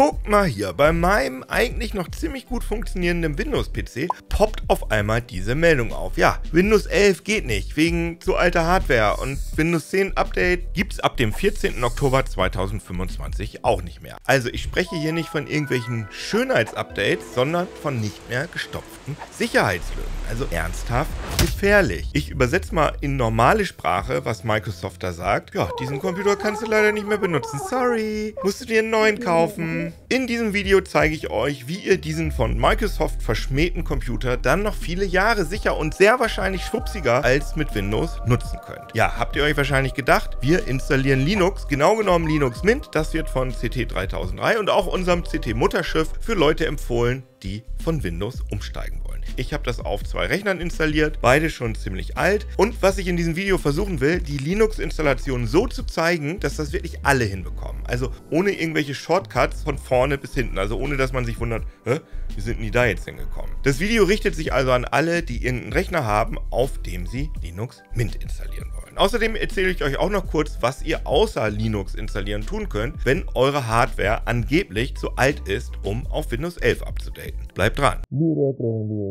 Guck mal hier, bei meinem eigentlich noch ziemlich gut funktionierenden Windows-PC poppt auf einmal diese Meldung auf. Ja, Windows 11 geht nicht, wegen zu alter Hardware und Windows 10 Update gibt es ab dem 14. Oktober 2025 auch nicht mehr. Also ich spreche hier nicht von irgendwelchen Schönheitsupdates, sondern von nicht mehr gestopften Sicherheitslücken. Also ernsthaft gefährlich. Ich übersetze mal in normale Sprache, was Microsoft da sagt. Ja, diesen Computer kannst du leider nicht mehr benutzen. Sorry. Musst du dir einen neuen kaufen in diesem Video zeige ich euch, wie ihr diesen von Microsoft verschmähten Computer dann noch viele Jahre sicher und sehr wahrscheinlich schwupsiger als mit Windows nutzen könnt. Ja, habt ihr euch wahrscheinlich gedacht, wir installieren Linux, genau genommen Linux Mint, das wird von CT 3003 und auch unserem CT Mutterschiff für Leute empfohlen, die von Windows umsteigen wollen. Ich habe das auf zwei Rechnern installiert, beide schon ziemlich alt. Und was ich in diesem Video versuchen will, die Linux-Installation so zu zeigen, dass das wirklich alle hinbekommen. Also ohne irgendwelche Shortcuts von vorne bis hinten. Also ohne, dass man sich wundert, Hä? wie sind denn die da jetzt hingekommen? Das Video richtet sich also an alle, die irgendeinen Rechner haben, auf dem sie Linux Mint installieren wollen. Außerdem erzähle ich euch auch noch kurz, was ihr außer Linux installieren tun könnt, wenn eure Hardware angeblich zu alt ist, um auf Windows 11 abzudaten. Bleibt dran!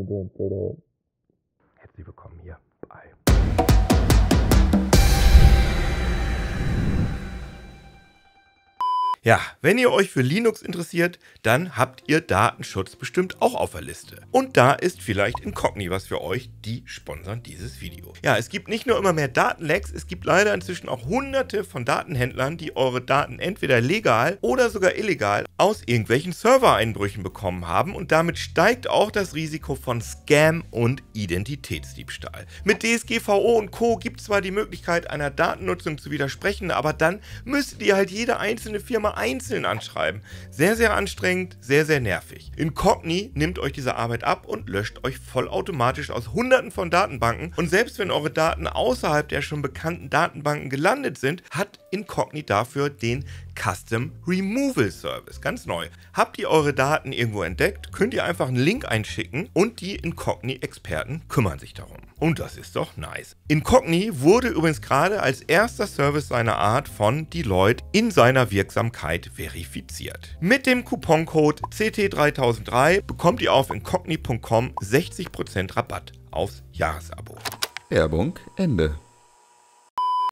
Gedöns Herzlich willkommen hier. Ja, wenn ihr euch für Linux interessiert, dann habt ihr Datenschutz bestimmt auch auf der Liste. Und da ist vielleicht Incogni was für euch, die sponsern dieses Video. Ja, es gibt nicht nur immer mehr Datenlecks, es gibt leider inzwischen auch hunderte von Datenhändlern, die eure Daten entweder legal oder sogar illegal aus irgendwelchen Servereinbrüchen bekommen haben und damit steigt auch das Risiko von Scam und Identitätsdiebstahl. Mit DSGVO und Co. gibt zwar die Möglichkeit einer Datennutzung zu widersprechen, aber dann müsstet ihr halt jede einzelne Firma einzeln anschreiben. Sehr, sehr anstrengend, sehr, sehr nervig. Incogni nimmt euch diese Arbeit ab und löscht euch vollautomatisch aus hunderten von Datenbanken. Und selbst wenn eure Daten außerhalb der schon bekannten Datenbanken gelandet sind, hat Incogni dafür den Custom Removal Service. Ganz neu. Habt ihr eure Daten irgendwo entdeckt, könnt ihr einfach einen Link einschicken und die Incogni-Experten kümmern sich darum. Und das ist doch nice. Incogni wurde übrigens gerade als erster Service seiner Art von Deloitte in seiner Wirksamkeit verifiziert. Mit dem Couponcode CT3003 bekommt ihr auf incogni.com 60% Rabatt aufs Jahresabo. Werbung Ende.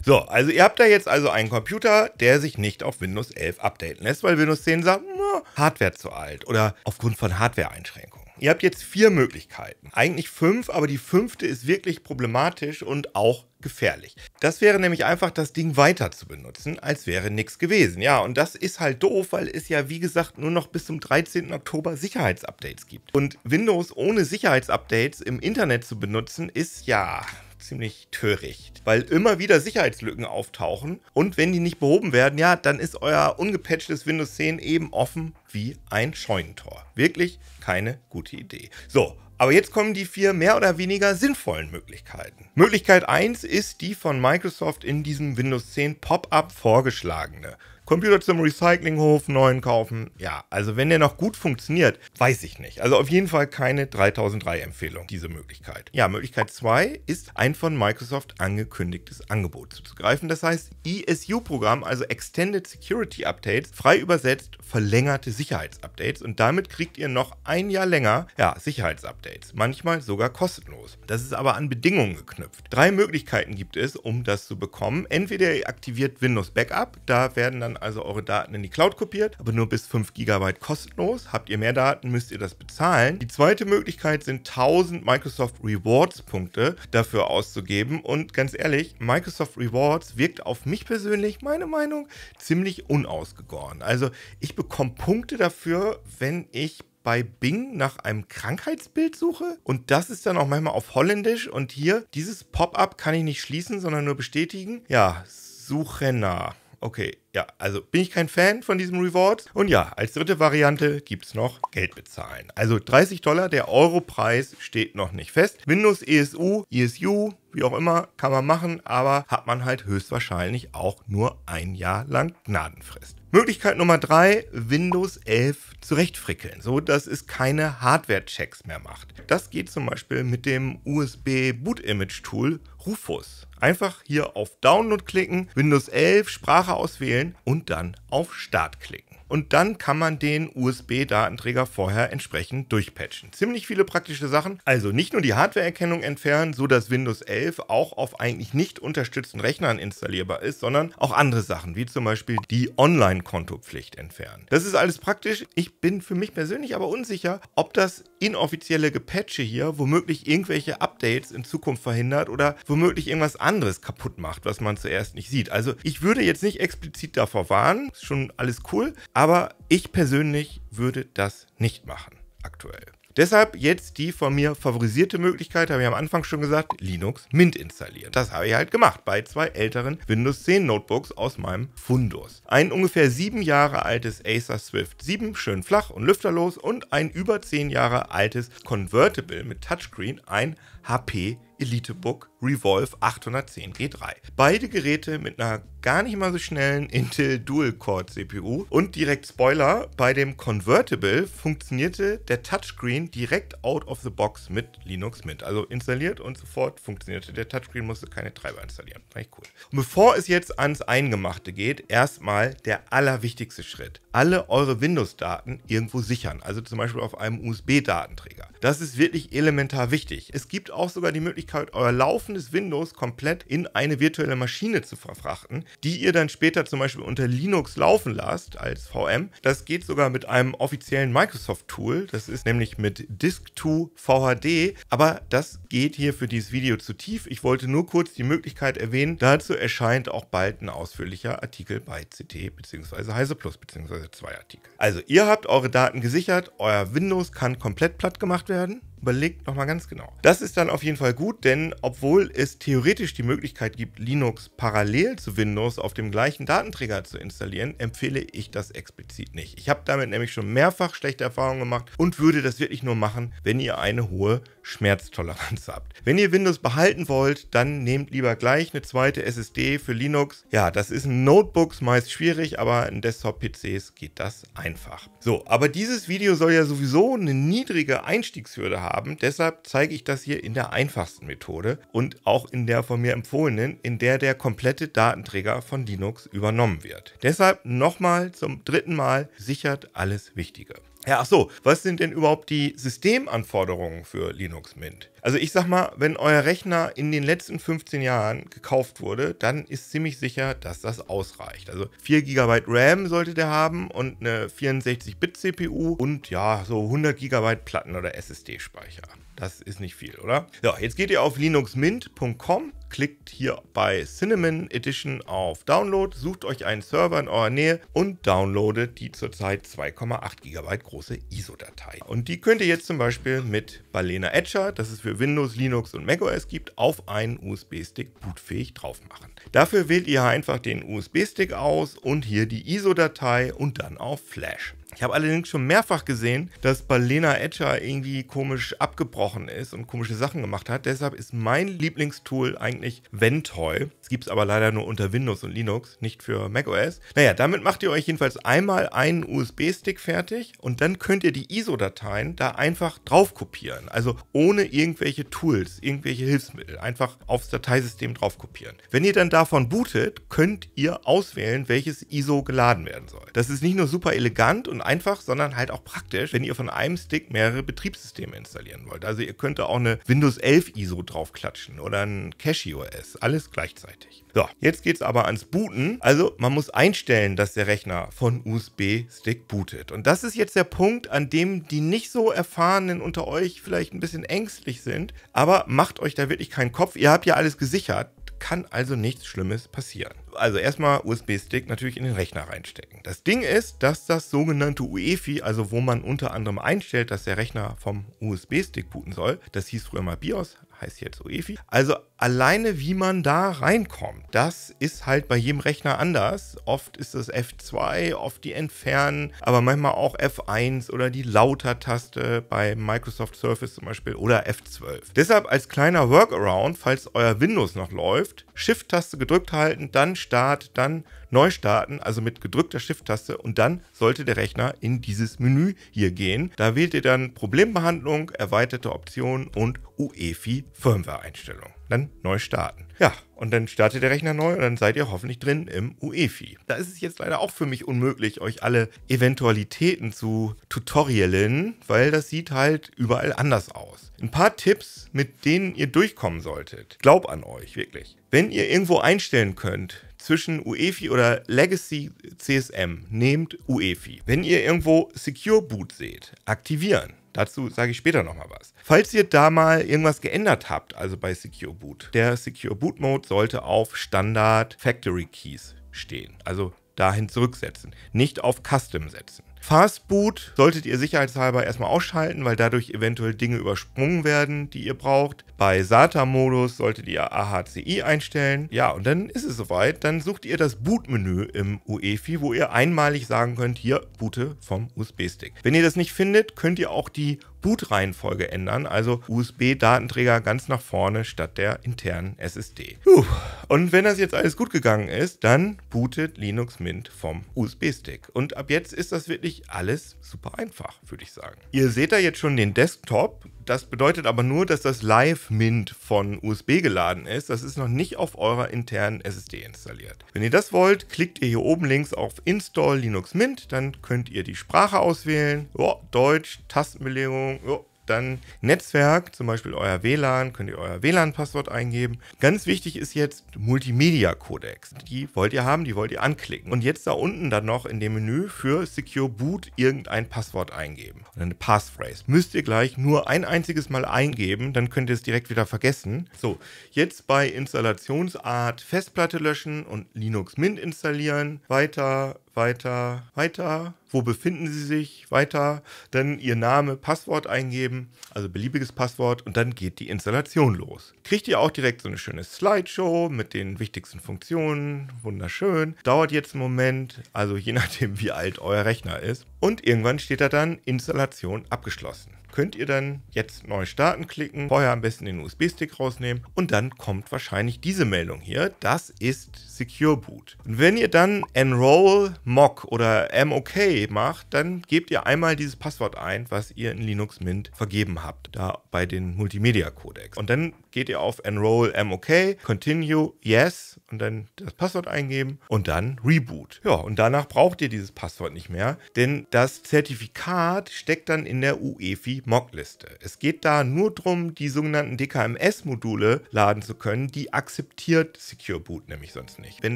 So, also ihr habt da jetzt also einen Computer, der sich nicht auf Windows 11 updaten lässt, weil Windows 10 sagt, na, Hardware zu alt oder aufgrund von Hardware-Einschränkungen. Ihr habt jetzt vier Möglichkeiten. Eigentlich fünf, aber die fünfte ist wirklich problematisch und auch gefährlich. Das wäre nämlich einfach, das Ding weiter zu benutzen, als wäre nichts gewesen. Ja, und das ist halt doof, weil es ja, wie gesagt, nur noch bis zum 13. Oktober Sicherheitsupdates gibt. Und Windows ohne Sicherheitsupdates im Internet zu benutzen, ist ja ziemlich töricht, weil immer wieder Sicherheitslücken auftauchen und wenn die nicht behoben werden, ja, dann ist euer ungepatchtes Windows 10 eben offen wie ein Scheunentor. Wirklich keine gute Idee. So, aber jetzt kommen die vier mehr oder weniger sinnvollen Möglichkeiten. Möglichkeit 1 ist die von Microsoft in diesem Windows 10 Pop-up vorgeschlagene. Computer zum Recyclinghof, neuen kaufen. Ja, also wenn der noch gut funktioniert, weiß ich nicht. Also auf jeden Fall keine 3003 Empfehlung, diese Möglichkeit. Ja, Möglichkeit 2 ist ein von Microsoft angekündigtes Angebot zuzugreifen. Das heißt ESU-Programm, also Extended Security Updates, frei übersetzt verlängerte Sicherheitsupdates und damit kriegt ihr noch ein Jahr länger, ja, Sicherheitsupdates, manchmal sogar kostenlos. Das ist aber an Bedingungen geknüpft. Drei Möglichkeiten gibt es, um das zu bekommen. Entweder ihr aktiviert Windows Backup, da werden dann also eure Daten in die Cloud kopiert, aber nur bis 5 GB kostenlos. Habt ihr mehr Daten, müsst ihr das bezahlen. Die zweite Möglichkeit sind 1000 Microsoft Rewards Punkte dafür auszugeben und ganz ehrlich, Microsoft Rewards wirkt auf mich persönlich, meine Meinung, ziemlich unausgegoren. Also ich bekomme Punkte dafür, wenn ich bei Bing nach einem Krankheitsbild suche und das ist dann auch manchmal auf Holländisch und hier dieses Pop-up kann ich nicht schließen, sondern nur bestätigen. Ja, Suche nach. Okay, ja, also bin ich kein Fan von diesem Reward. Und ja, als dritte Variante gibt es noch Geld bezahlen. Also 30 Dollar, der Europreis steht noch nicht fest. Windows ESU, ESU, wie auch immer, kann man machen, aber hat man halt höchstwahrscheinlich auch nur ein Jahr lang Gnadenfrist. Möglichkeit Nummer 3, Windows 11 zurechtfrickeln, so dass es keine Hardware-Checks mehr macht. Das geht zum Beispiel mit dem USB Boot Image Tool Rufus. Einfach hier auf Download klicken, Windows 11 Sprache auswählen und dann auf Start klicken und dann kann man den USB-Datenträger vorher entsprechend durchpatchen. Ziemlich viele praktische Sachen, also nicht nur die Hardwareerkennung entfernen, so dass Windows 11 auch auf eigentlich nicht unterstützten Rechnern installierbar ist, sondern auch andere Sachen, wie zum Beispiel die Online-Kontopflicht entfernen. Das ist alles praktisch. Ich bin für mich persönlich aber unsicher, ob das inoffizielle Gepatche hier womöglich irgendwelche Updates in Zukunft verhindert oder womöglich irgendwas anderes kaputt macht, was man zuerst nicht sieht. Also ich würde jetzt nicht explizit davor warnen, ist schon alles cool, aber ich persönlich würde das nicht machen aktuell. Deshalb jetzt die von mir favorisierte Möglichkeit, habe ich am Anfang schon gesagt, Linux Mint installieren. Das habe ich halt gemacht bei zwei älteren Windows 10 Notebooks aus meinem Fundus. Ein ungefähr sieben Jahre altes Acer Swift 7, schön flach und lüfterlos und ein über zehn Jahre altes Convertible mit Touchscreen, ein HP Elitebook Revolve 810 G3. Beide Geräte mit einer gar nicht mal so schnellen Intel Dual-Core CPU und direkt Spoiler, bei dem Convertible funktionierte der Touchscreen direkt out of the box mit Linux Mint. Also installiert und sofort funktionierte der Touchscreen, musste keine Treiber installieren. Fand cool. Und bevor es jetzt ans Eingemachte geht, erstmal der allerwichtigste Schritt. Alle eure Windows-Daten irgendwo sichern, also zum Beispiel auf einem USB-Datenträger. Das ist wirklich elementar wichtig. Es gibt auch sogar die Möglichkeit, Möglichkeit, euer laufendes Windows komplett in eine virtuelle Maschine zu verfrachten, die ihr dann später zum Beispiel unter Linux laufen lasst als VM. Das geht sogar mit einem offiziellen Microsoft-Tool, das ist nämlich mit Disk2 VHD, aber das geht hier für dieses Video zu tief. Ich wollte nur kurz die Möglichkeit erwähnen, dazu erscheint auch bald ein ausführlicher Artikel bei CT bzw. Heise Plus bzw. zwei Artikel. Also ihr habt eure Daten gesichert, euer Windows kann komplett platt gemacht werden überlegt nochmal ganz genau. Das ist dann auf jeden Fall gut, denn obwohl es theoretisch die Möglichkeit gibt, Linux parallel zu Windows auf dem gleichen Datenträger zu installieren, empfehle ich das explizit nicht. Ich habe damit nämlich schon mehrfach schlechte Erfahrungen gemacht und würde das wirklich nur machen, wenn ihr eine hohe Schmerztoleranz habt. Wenn ihr Windows behalten wollt, dann nehmt lieber gleich eine zweite SSD für Linux. Ja, das ist in Notebooks meist schwierig, aber in Desktop-PCs geht das einfach. So, aber dieses Video soll ja sowieso eine niedrige Einstiegshürde haben, deshalb zeige ich das hier in der einfachsten Methode und auch in der von mir empfohlenen, in der der komplette Datenträger von Linux übernommen wird. Deshalb nochmal zum dritten Mal, sichert alles Wichtige. Ja, ach so, was sind denn überhaupt die Systemanforderungen für Linux Mint? Also ich sag mal, wenn euer Rechner in den letzten 15 Jahren gekauft wurde, dann ist ziemlich sicher, dass das ausreicht. Also 4 GB RAM sollte der haben und eine 64-Bit-CPU und ja, so 100 GB Platten- oder SSD-Speicher. Das ist nicht viel, oder? So, jetzt geht ihr auf linuxmint.com klickt hier bei Cinnamon Edition auf Download, sucht euch einen Server in eurer Nähe und downloadet die zurzeit 2,8 GB große ISO-Datei. Und die könnt ihr jetzt zum Beispiel mit Balena Etcher, das es für Windows, Linux und macOS gibt, auf einen USB-Stick bootfähig drauf machen. Dafür wählt ihr einfach den USB-Stick aus und hier die ISO-Datei und dann auf Flash. Ich habe allerdings schon mehrfach gesehen, dass Balena Etcher irgendwie komisch abgebrochen ist und komische Sachen gemacht hat. Deshalb ist mein Lieblingstool eigentlich Ventoy. Es gibt es aber leider nur unter Windows und Linux, nicht für macOS. Naja, damit macht ihr euch jedenfalls einmal einen USB-Stick fertig und dann könnt ihr die ISO-Dateien da einfach drauf kopieren. Also ohne irgendwelche Tools, irgendwelche Hilfsmittel. Einfach aufs Dateisystem drauf kopieren. Wenn ihr dann davon bootet, könnt ihr auswählen, welches ISO geladen werden soll. Das ist nicht nur super elegant und einfach, sondern halt auch praktisch, wenn ihr von einem Stick mehrere Betriebssysteme installieren wollt. Also ihr könnt da auch eine Windows 11 ISO draufklatschen oder ein Cache OS, alles gleichzeitig. So, jetzt geht es aber ans Booten. Also man muss einstellen, dass der Rechner von USB-Stick bootet. Und das ist jetzt der Punkt, an dem die nicht so erfahrenen unter euch vielleicht ein bisschen ängstlich sind. Aber macht euch da wirklich keinen Kopf. Ihr habt ja alles gesichert kann also nichts Schlimmes passieren. Also erstmal USB-Stick natürlich in den Rechner reinstecken. Das Ding ist, dass das sogenannte UEFI, also wo man unter anderem einstellt, dass der Rechner vom USB-Stick booten soll, das hieß früher mal BIOS, heißt jetzt UEFI. Also alleine wie man da reinkommt, das ist halt bei jedem Rechner anders. Oft ist es F2, oft die Entfernen, aber manchmal auch F1 oder die Lauter-Taste bei Microsoft Surface zum Beispiel oder F12. Deshalb als kleiner Workaround, falls euer Windows noch läuft, Shift-Taste gedrückt halten, dann Start, dann neu starten, also mit gedrückter Shift-Taste und dann sollte der Rechner in dieses Menü hier gehen. Da wählt ihr dann Problembehandlung, erweiterte Optionen und UEFI Firmware-Einstellung. Dann neu starten. Ja, und dann startet der Rechner neu und dann seid ihr hoffentlich drin im UEFI. Da ist es jetzt leider auch für mich unmöglich, euch alle Eventualitäten zu tutorialen, weil das sieht halt überall anders aus. Ein paar Tipps, mit denen ihr durchkommen solltet. Glaub an euch, wirklich. Wenn ihr irgendwo einstellen könnt, zwischen UEFI oder Legacy CSM. Nehmt UEFI. Wenn ihr irgendwo Secure Boot seht, aktivieren. Dazu sage ich später nochmal was. Falls ihr da mal irgendwas geändert habt, also bei Secure Boot, der Secure Boot Mode sollte auf Standard Factory Keys stehen. Also dahin zurücksetzen, nicht auf Custom setzen. Fastboot solltet ihr sicherheitshalber erstmal ausschalten, weil dadurch eventuell Dinge übersprungen werden, die ihr braucht. Bei SATA-Modus solltet ihr AHCI einstellen. Ja, und dann ist es soweit. Dann sucht ihr das Boot-Menü im UEFI, wo ihr einmalig sagen könnt, hier boote vom USB-Stick. Wenn ihr das nicht findet, könnt ihr auch die Bootreihenfolge ändern, also USB-Datenträger ganz nach vorne statt der internen SSD. Puh. Und wenn das jetzt alles gut gegangen ist, dann bootet Linux Mint vom USB-Stick. Und ab jetzt ist das wirklich alles super einfach, würde ich sagen. Ihr seht da jetzt schon den Desktop, das bedeutet aber nur, dass das Live-Mint von USB geladen ist. Das ist noch nicht auf eurer internen SSD installiert. Wenn ihr das wollt, klickt ihr hier oben links auf Install Linux Mint. Dann könnt ihr die Sprache auswählen. Jo, Deutsch, Tastenbelegung, jo, dann Netzwerk, zum Beispiel euer WLAN, könnt ihr euer WLAN-Passwort eingeben. Ganz wichtig ist jetzt Multimedia-Codex. Die wollt ihr haben, die wollt ihr anklicken. Und jetzt da unten dann noch in dem Menü für Secure Boot irgendein Passwort eingeben. Und eine Passphrase. Müsst ihr gleich nur ein einziges Mal eingeben, dann könnt ihr es direkt wieder vergessen. So, jetzt bei Installationsart Festplatte löschen und Linux Mint installieren. Weiter weiter, weiter, wo befinden Sie sich, weiter, dann Ihr Name, Passwort eingeben, also beliebiges Passwort und dann geht die Installation los. Kriegt ihr auch direkt so eine schöne Slideshow mit den wichtigsten Funktionen, wunderschön. Dauert jetzt einen Moment, also je nachdem wie alt euer Rechner ist. Und irgendwann steht da dann Installation abgeschlossen könnt ihr dann jetzt neu starten klicken, vorher am besten den USB-Stick rausnehmen und dann kommt wahrscheinlich diese Meldung hier. Das ist Secure Boot. Und wenn ihr dann Enroll Mock oder MOK macht, dann gebt ihr einmal dieses Passwort ein, was ihr in Linux Mint vergeben habt, da bei den multimedia codecs Und dann geht ihr auf Enroll MOK, Continue, Yes und dann das Passwort eingeben und dann Reboot. Ja, und danach braucht ihr dieses Passwort nicht mehr, denn das Zertifikat steckt dann in der uefi Mockliste. Es geht da nur darum, die sogenannten DKMS-Module laden zu können, die akzeptiert Secure Boot nämlich sonst nicht, wenn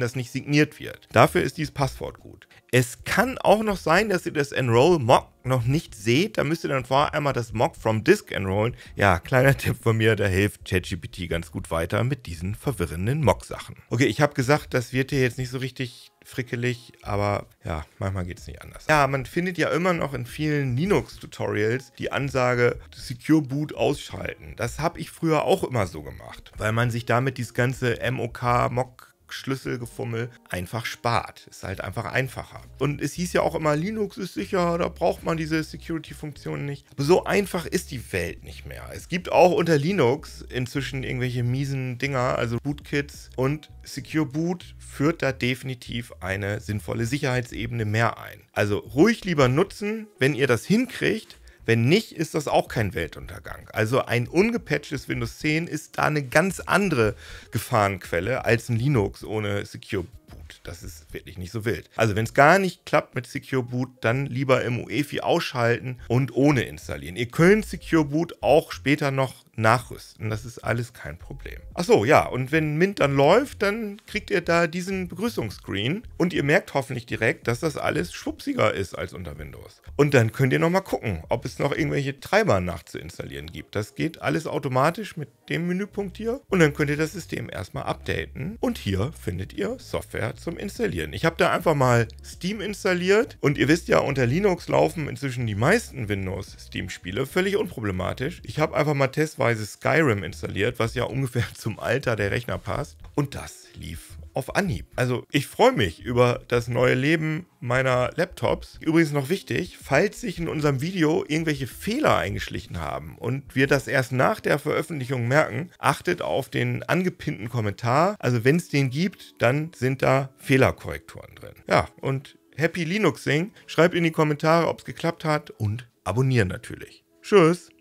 das nicht signiert wird. Dafür ist dieses Passwort gut. Es kann auch noch sein, dass ihr das Enroll Mock noch nicht seht, dann müsst ihr dann vorher einmal das Mock from Disk enrollen. Ja, kleiner Tipp von mir, da hilft ChatGPT ganz gut weiter mit diesen verwirrenden Mock-Sachen. Okay, ich habe gesagt, das wird hier jetzt nicht so richtig frickelig, aber ja, manchmal geht es nicht anders. Ja, man findet ja immer noch in vielen Linux-Tutorials die Ansage Secure Boot ausschalten. Das habe ich früher auch immer so gemacht, weil man sich damit dieses ganze MOK-Mock Schlüsselgefummel einfach spart. Ist halt einfach einfacher. Und es hieß ja auch immer, Linux ist sicher, da braucht man diese Security-Funktionen nicht. Aber so einfach ist die Welt nicht mehr. Es gibt auch unter Linux inzwischen irgendwelche miesen Dinger, also Bootkits und Secure Boot führt da definitiv eine sinnvolle Sicherheitsebene mehr ein. Also ruhig lieber nutzen, wenn ihr das hinkriegt, wenn nicht, ist das auch kein Weltuntergang. Also ein ungepatchtes Windows 10 ist da eine ganz andere Gefahrenquelle als ein Linux ohne Secure Boot. Das ist wirklich nicht so wild. Also wenn es gar nicht klappt mit Secure Boot, dann lieber im UEFI ausschalten und ohne installieren. Ihr könnt Secure Boot auch später noch nachrüsten. Das ist alles kein Problem. Achso, ja, und wenn Mint dann läuft, dann kriegt ihr da diesen Begrüßungsscreen und ihr merkt hoffentlich direkt, dass das alles schwupsiger ist als unter Windows. Und dann könnt ihr nochmal gucken, ob es noch irgendwelche Treiber nachzuinstallieren gibt. Das geht alles automatisch mit dem Menüpunkt hier und dann könnt ihr das System erstmal updaten und hier findet ihr Software zum Installieren. Ich habe da einfach mal Steam installiert und ihr wisst ja, unter Linux laufen inzwischen die meisten Windows-Steam-Spiele völlig unproblematisch. Ich habe einfach mal testweise beispielsweise Skyrim installiert, was ja ungefähr zum Alter der Rechner passt. Und das lief auf Anhieb. Also ich freue mich über das neue Leben meiner Laptops. Übrigens noch wichtig, falls sich in unserem Video irgendwelche Fehler eingeschlichen haben und wir das erst nach der Veröffentlichung merken, achtet auf den angepinnten Kommentar. Also wenn es den gibt, dann sind da Fehlerkorrekturen drin. Ja, und Happy Linuxing. Schreibt in die Kommentare, ob es geklappt hat und abonnieren natürlich. Tschüss!